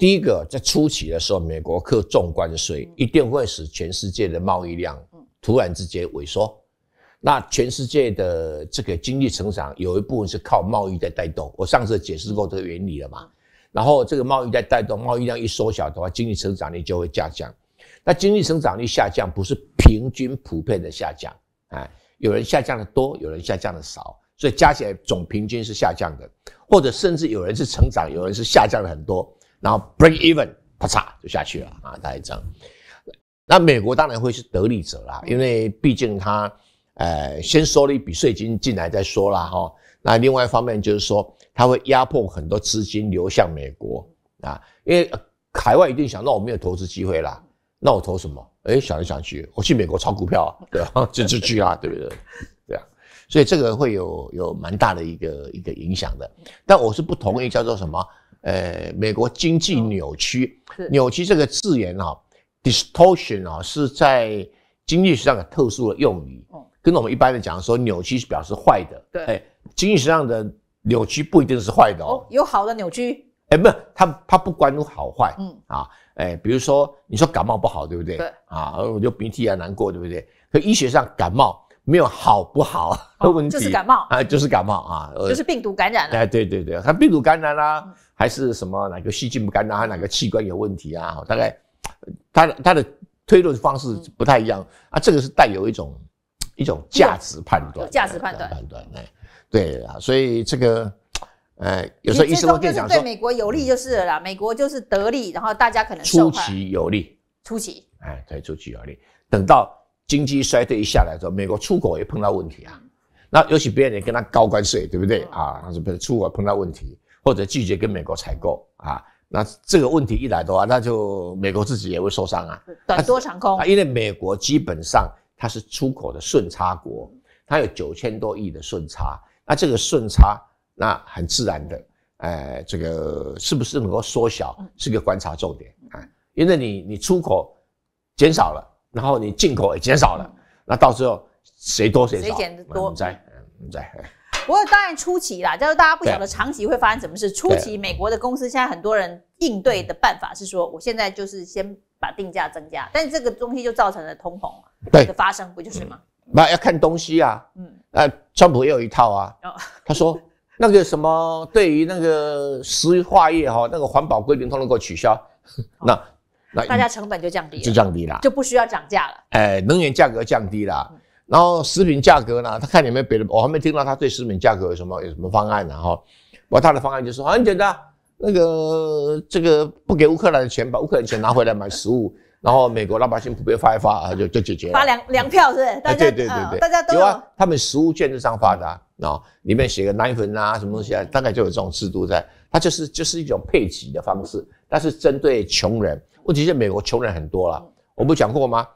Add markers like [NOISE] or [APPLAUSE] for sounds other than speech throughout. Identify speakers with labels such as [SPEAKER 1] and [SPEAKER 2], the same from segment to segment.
[SPEAKER 1] 第一个，在初期的时候，美国课重关税，一定会使全世界的贸易量突然之间萎缩。那全世界的这个经济成长有一部分是靠贸易在带动，我上次解释过这个原理了嘛。然后这个贸易在带动，贸易量一缩小的话，经济成长率就会下降。那经济成长率下降不是平均普遍的下降，哎，有人下降的多，有人下降的少，所以加起来总平均是下降的，或者甚至有人是成长，有人是下降了很多。然后 break even，啪嚓就下去了啊，概这样。那美国当然会是得利者啦，因为毕竟他，呃，先收了一笔税金进来，再说啦哈。那另外一方面就是说，他会压迫很多资金流向美国啊，因为海外一定想，那我没有投资机会啦，那我投什么？哎，想来想去，我去美国炒股票，对吧？就就去啦，对不对？对啊，所以这个会有有蛮大的一个一个影响的。但我是不同意叫做什么？呃，美国经济扭曲，扭曲这个字眼啊，distortion 啊，是在经济学上的特殊的用语。哦、跟我们一般的讲，说扭曲是表示坏的。对，经济学上的扭曲不一定是坏的哦，
[SPEAKER 2] 有好的扭曲。
[SPEAKER 1] 哎，不是，它它不关乎好坏。嗯啊，哎，比如说你说感冒不好，对不对？对。啊，我就鼻涕啊难过，对不对？可医学上感冒没有好不好 [LAUGHS] 的问题，就是感冒。啊，就是感冒啊，就是
[SPEAKER 2] 病毒感染了。哎，
[SPEAKER 1] 对对对，它病毒感染啦。还是什么哪个细菌不干啊，哪个器官有问题啊？大概，他他的推论方式不太一样啊。这个是带有一种一种价值判断，
[SPEAKER 2] 价值判断判断哎，
[SPEAKER 1] 对啊。所以这个哎，有时候医生就会讲说，对
[SPEAKER 2] 美国有利就是了啦，美国就是得利，然后大家可能出
[SPEAKER 1] 奇有利，出奇哎，对，出奇有利。等到经济衰退一下来之后，美国出口也碰到问题啊。那尤其别人也跟他高关税，对不对啊？他是出口碰到问题。或者拒绝跟美国采购啊，那这个问题一来的话，那就美国自己也会受伤啊。短多长空啊？因为美国基本上它是出口的顺差国，它有九千多亿的顺差。那这个顺差，那很自然的，呃，这个是不是能够缩小，是个观察重点啊？因为你你出口减少了，然后你进口也减少了，那到时候谁多谁少？谁减多？你在，你在。
[SPEAKER 2] 不过当然初期啦，就是大家不晓得长期会发生什么事。初期美国的公司现在很多人应对的办法是说，我现在就是先把定价增加，但是这个东西就造成了通膨啊，的发生不就是吗？
[SPEAKER 1] 那要看东西啊，嗯，呃，川普也有一套啊，他说那个什么对于那个石化业哈，那个环保规定都能够取消，那那大家
[SPEAKER 2] 成本就降低了，就降低了，就不需要涨价了，
[SPEAKER 1] 哎，能源价格降低了。然后食品价格呢？他看有没有别的，我还没听到他对食品价格有什么有什么方案呢？哈，我他的方案就是很简单，那个这个不给乌克兰的钱，把乌克兰钱拿回来买食物，然后美国老百姓普遍发一发，就就解决了。发粮
[SPEAKER 2] 粮票是？对对对对对，大家都。有啊，
[SPEAKER 1] 他们食物券是这样发的，喏，里面写个奶粉啊，什么东西啊，大概就有这种制度在。它就是就是一种配给的方式，但是针对穷人。问题是美国穷人很多了，我不讲过吗？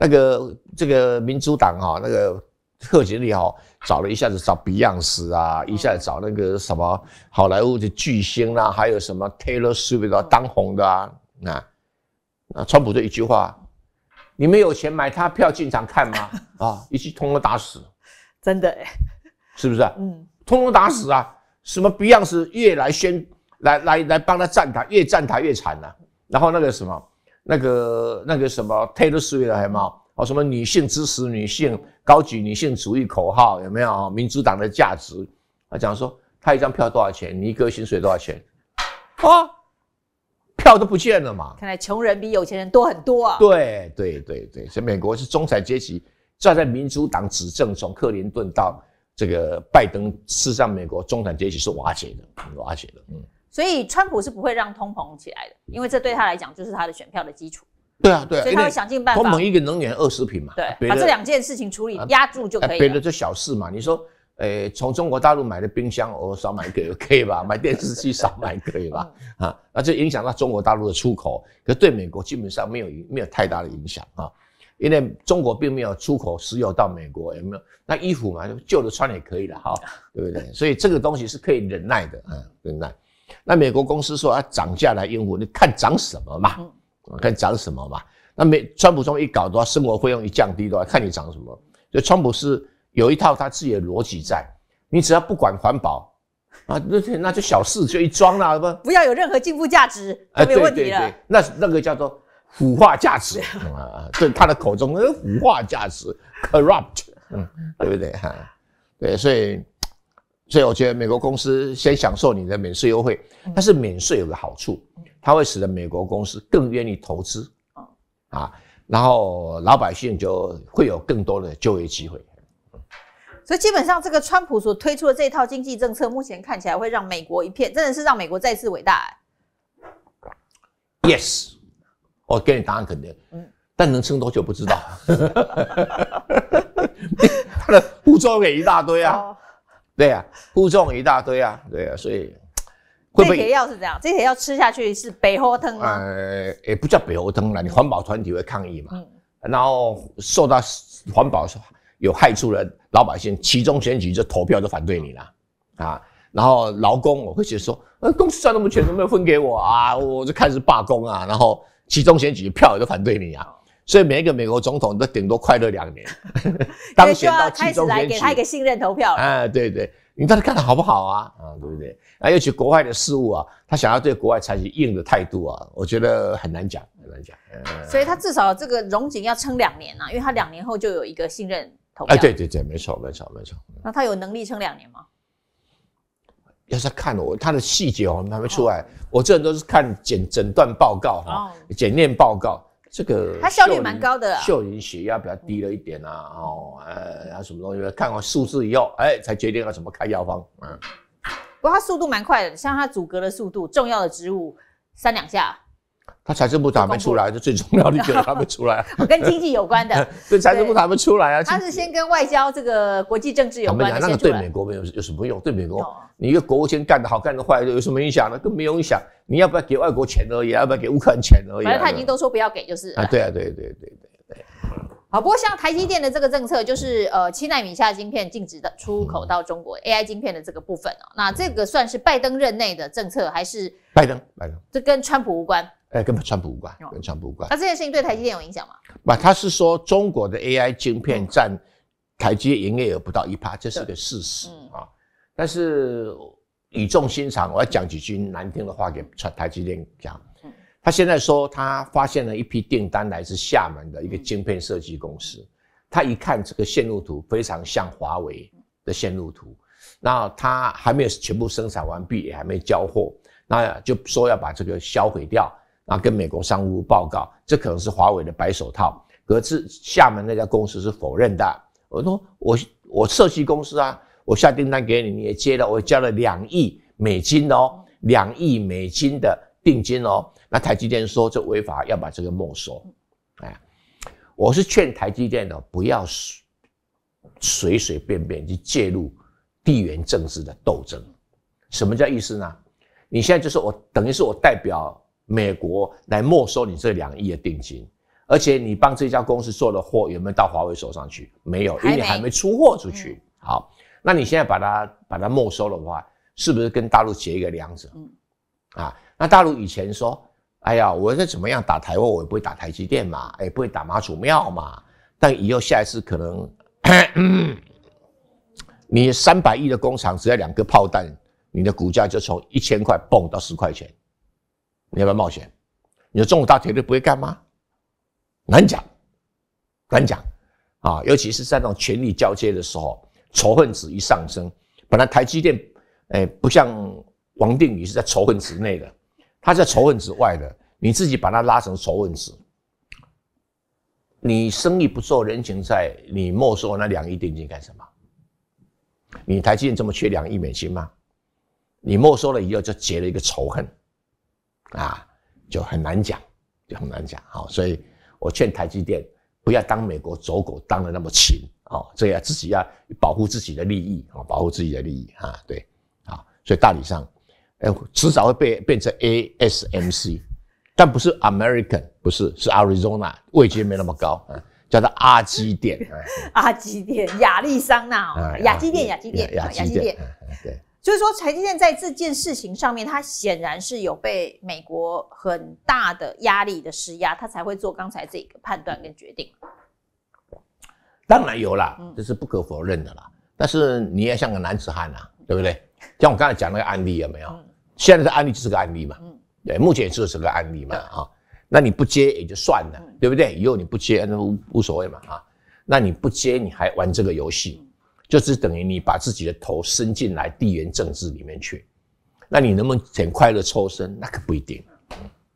[SPEAKER 1] 那个这个民主党哈，那个贺锦丽哈，找了一下子找 b e y o n d 啊，一下子找那个什么好莱坞的巨星啊，还有什么 Taylor Swift 啊，当红的啊，那那川普就一句话，你们有钱买他票进场看吗？[LAUGHS] 啊，一起通通打死，真的哎，是不是？嗯，通通打死啊，什么 b e y o n d 越来先来来来帮他站台，越站台越惨呐，然后那个什么。那个那个什么 Taylor s 的有没有？哦，什么女性支持女性、高级女性主义口号有没有？民主党的价值他讲说他一张票多少钱，你一个薪水多少钱
[SPEAKER 2] 啊？
[SPEAKER 1] 票都不见了嘛？
[SPEAKER 2] 看来穷人比有钱人多很多啊！
[SPEAKER 1] 对对对对，以美国是中产阶级站在民主党执政，从克林顿到这个拜登，事实上美国中产阶级是瓦解的，瓦解的，嗯。
[SPEAKER 2] 所以川普是不会让通膨起来的，因为这对他来讲就是他的选票的基础。
[SPEAKER 1] 对啊，对，所以他会想尽办法。通膨一个能源、二十品嘛，对，把这两
[SPEAKER 2] 件事情处理压住就可以了。别的
[SPEAKER 1] 就小事嘛，你说，诶，从中国大陆买的冰箱，我少买一个可以吧？买电视机少买可以吧？啊，那就影响到中国大陆的出口，可对美国基本上没有没有太大的影响啊，因为中国并没有出口石油到美国，也没有那衣服嘛，旧的穿也可以了，哈，对不对？所以这个东西是可以忍耐的，嗯，忍耐。那美国公司说啊，涨价来应付，你看涨什么嘛？看涨什么嘛？那美川普这么一搞，的话，生活费用一降低的话，看你涨什么。以川普是有一套他自己的逻辑在，你只要不管环保啊，那那就小事，就一桩啦，不
[SPEAKER 2] 不要有任何进步价值，就没有问题了。
[SPEAKER 1] 那那个叫做腐化价值啊啊，在他的口中，呃，腐化价值，corrupt，嗯，对不对哈？对，所以。所以我觉得美国公司先享受你的免税优惠，但是免税有个好处，它会使得美国公司更愿意投资啊，然后老百姓就会有更多的就业机会。
[SPEAKER 2] 所以基本上这个川普所推出的这套经济政策，目前看起来会让美国一片，真的是让美国再次伟大。
[SPEAKER 1] Yes，我给你答案，肯定。嗯，但能撑多久不知道。他 [LAUGHS] 的作用也一大堆啊。对啊，负重一大堆啊，对啊，所以
[SPEAKER 2] 会不会药是这样？这些药吃下去是北欧疼啊，
[SPEAKER 1] 呃，也不叫北欧疼了。你环保团体会抗议嘛？然后受到环保有害处的老百姓集中选举就投票就反对你了啊。然后劳工我会觉得说，呃，公司赚那么多钱都没有分给我啊，我就开始罢工啊。然后其中选举票也都反对你啊。所以每一个美国总统都顶多快乐两年，[LAUGHS] 当选到开始来给他一个
[SPEAKER 2] 信任投票。
[SPEAKER 1] 哎，对对，你到底干的好不好啊？啊，对不对？啊，尤其国外的事务啊，他想要对国外采取硬的态度啊，我觉得很难讲，很难讲。
[SPEAKER 2] 所以他至少这个荣景要撑两年啊，因为他两年后就有一个信任投。票。哎，对
[SPEAKER 1] 对对，没错没错没错。
[SPEAKER 2] 那他有能力撑两年吗？
[SPEAKER 1] 要是看我他的细节哦，还没出来。我这人都是看检诊断报告哈，检验报告。这个它效率蛮高的，秀云血压比较低了一点啊，哦，呃，然后什么东西，看完数字以后，哎，才决定要怎么开药方，嗯，
[SPEAKER 2] 不过它速度蛮快的，像它阻隔的速度，重要的植物三两下。
[SPEAKER 1] 他财政部打没出来，就最重要，你觉得他没出来？[LAUGHS] 跟经济有关的，[LAUGHS] 对，财政部打没出来啊。他是
[SPEAKER 2] 先跟外交这个国际政治有关。我那个对美
[SPEAKER 1] 国没有有什么用？对美国，你一个国务卿干得好干得坏，有什么影响呢？更没有影响。你要不要给外国钱而已，要不要给乌克兰钱而已？反正他已经都
[SPEAKER 2] 说不要给就是了。啊，
[SPEAKER 1] 对啊，对对对对对。
[SPEAKER 2] 好，不过像台积电的这个政策，就是呃七纳米下晶片禁止的出口到中国，AI 芯片的这个部分那这个算是拜登任内的政策还是？拜登，拜登，这跟川普无关。
[SPEAKER 1] 哎，根本穿不惯，根本穿不惯。那这件
[SPEAKER 2] 事情对台积电有影响吗？
[SPEAKER 1] 不，他是说中国的 AI 晶片占台积电营业额不到一趴，这是个事实啊。但是语重心长，我要讲几句难听的话给台台积电讲。他现在说他发现了一批订单来自厦门的一个晶片设计公司，他一看这个线路图非常像华为的线路图，那他还没有全部生产完毕，也还没交货，那就说要把这个销毁掉。啊，跟美国商务部报告，这可能是华为的白手套。可是厦门那家公司是否认的。我说我我设计公司啊，我下订单给你，你也接了，我交了两亿美金哦，两亿美金的定金哦。那台积电说这违法，要把这个没收。哎，我是劝台积电的不要随随便便去介入地缘政治的斗争。什么叫意思呢？你现在就是我等于是我代表。美国来没收你这两亿的定金，而且你帮这家公司做的货有没有到华为手上去？没有，因为你还没出货出去。好，那你现在把它把它没收的话，是不是跟大陆结一个梁子？啊，那大陆以前说，哎呀，我再怎么样打台湾，我也不会打台积电嘛，也不会打马祖庙嘛。但以后下一次可能，[COUGHS] 你三百亿的工厂，只要两个炮弹，你的股价就从一千块蹦到十块钱。你要不要冒险？你说中午大铁队不会干吗？难讲，难讲啊！尤其是在那种权力交接的时候，仇恨值一上升，本来台积电，哎，不像王定宇是在仇恨值内的，他在仇恨值外的。你自己把它拉成仇恨值，你生意不做人情债，你没收那两亿定金干什么？你台积电这么缺两亿美金吗？你没收了以后就结了一个仇恨。啊，就很难讲，就很难讲。好，所以，我劝台积电不要当美国走狗，当的那么勤。哦，这要自己要保护自己的利益，啊，保护自己的利益。啊，对，啊，所以大体上，哎，迟早会被变成 ASMC，但不是 American，不是，是 Arizona，位阶没那么高，叫做阿积电
[SPEAKER 2] [LAUGHS] 阿积电，亚利桑那，亚积电，亚积电，亚积电，对。所以说，财政部在这件事情上面，他显然是有被美国很大的压力的施压，他才会做刚才这个判断跟决定。
[SPEAKER 1] 当然有啦，这是不可否认的啦。但是你也像个男子汉呐，对不对？像我刚才讲那个案例有没有？现在的案例就是个案例嘛，对，目前也是个案例嘛，啊。那你不接也就算了，对不对？以后你不接那无所谓嘛，啊。那你不接你还玩这个游戏？就是等于你把自己的头伸进来地缘政治里面去，那你能不能很快乐抽身？那可不一定。